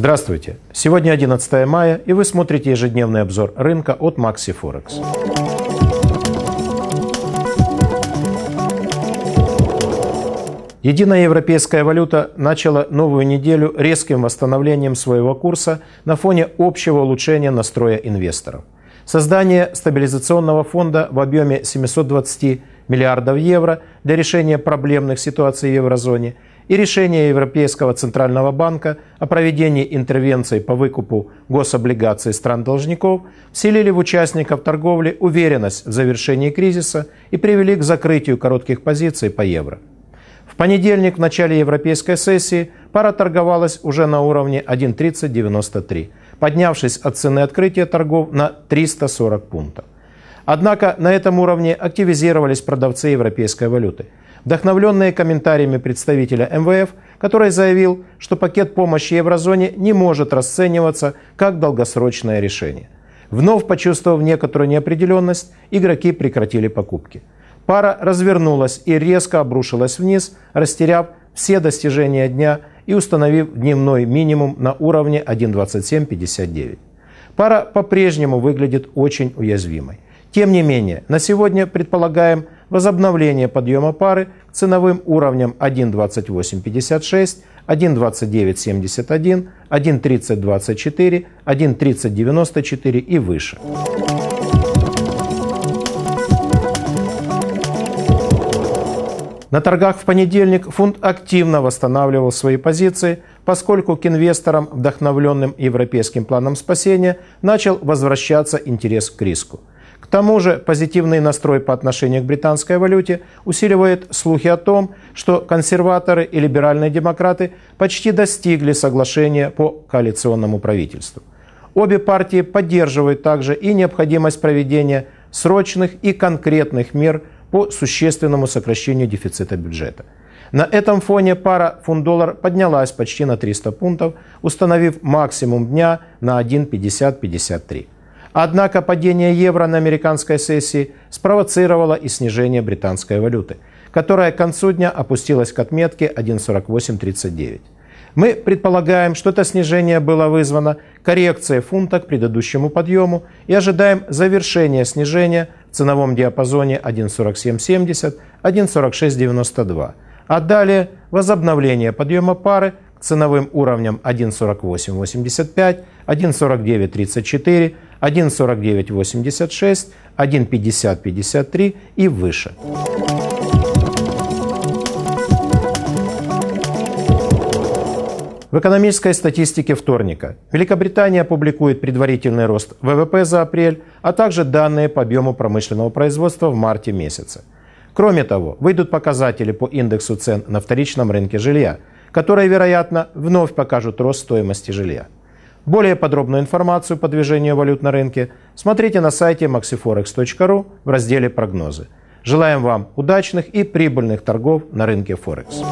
Здравствуйте! Сегодня 11 мая, и вы смотрите ежедневный обзор рынка от Maxi Forex. Единая европейская валюта начала новую неделю резким восстановлением своего курса на фоне общего улучшения настроя инвесторов. Создание стабилизационного фонда в объеме 720 миллиардов евро для решения проблемных ситуаций в еврозоне – и решение Европейского Центрального банка о проведении интервенции по выкупу гособлигаций стран-должников вселили в участников торговли уверенность в завершении кризиса и привели к закрытию коротких позиций по евро. В понедельник в начале европейской сессии пара торговалась уже на уровне 1.3093, поднявшись от цены открытия торгов на 340 пунктов. Однако на этом уровне активизировались продавцы европейской валюты. Вдохновленные комментариями представителя МВФ, который заявил, что пакет помощи еврозоне не может расцениваться как долгосрочное решение. Вновь почувствовав некоторую неопределенность, игроки прекратили покупки. Пара развернулась и резко обрушилась вниз, растеряв все достижения дня и установив дневной минимум на уровне 1.2759. Пара по-прежнему выглядит очень уязвимой. Тем не менее, на сегодня предполагаем возобновление подъема пары к ценовым уровням 1.2856, 1.2971, 1.3024, 1.3094 и выше. На торгах в понедельник фунт активно восстанавливал свои позиции, поскольку к инвесторам, вдохновленным европейским планом спасения, начал возвращаться интерес к риску – к тому же позитивный настрой по отношению к британской валюте усиливает слухи о том, что консерваторы и либеральные демократы почти достигли соглашения по коалиционному правительству. Обе партии поддерживают также и необходимость проведения срочных и конкретных мер по существенному сокращению дефицита бюджета. На этом фоне пара фунт-доллар поднялась почти на 300 пунктов, установив максимум дня на 1,5053. Однако падение евро на американской сессии спровоцировало и снижение британской валюты, которая к концу дня опустилась к отметке 1.4839. Мы предполагаем, что это снижение было вызвано коррекцией фунта к предыдущему подъему и ожидаем завершения снижения в ценовом диапазоне 1.4770-1.4692, а далее возобновление подъема пары ценовым уровнем 1.4885, 1.4934, 1.4986, 1.5053 и выше. В экономической статистике вторника Великобритания публикует предварительный рост ВВП за апрель, а также данные по объему промышленного производства в марте месяце. Кроме того, выйдут показатели по индексу цен на вторичном рынке жилья – которые, вероятно, вновь покажут рост стоимости жилья. Более подробную информацию по движению валют на рынке смотрите на сайте maxiforex.ru в разделе «Прогнозы». Желаем вам удачных и прибыльных торгов на рынке Форекс.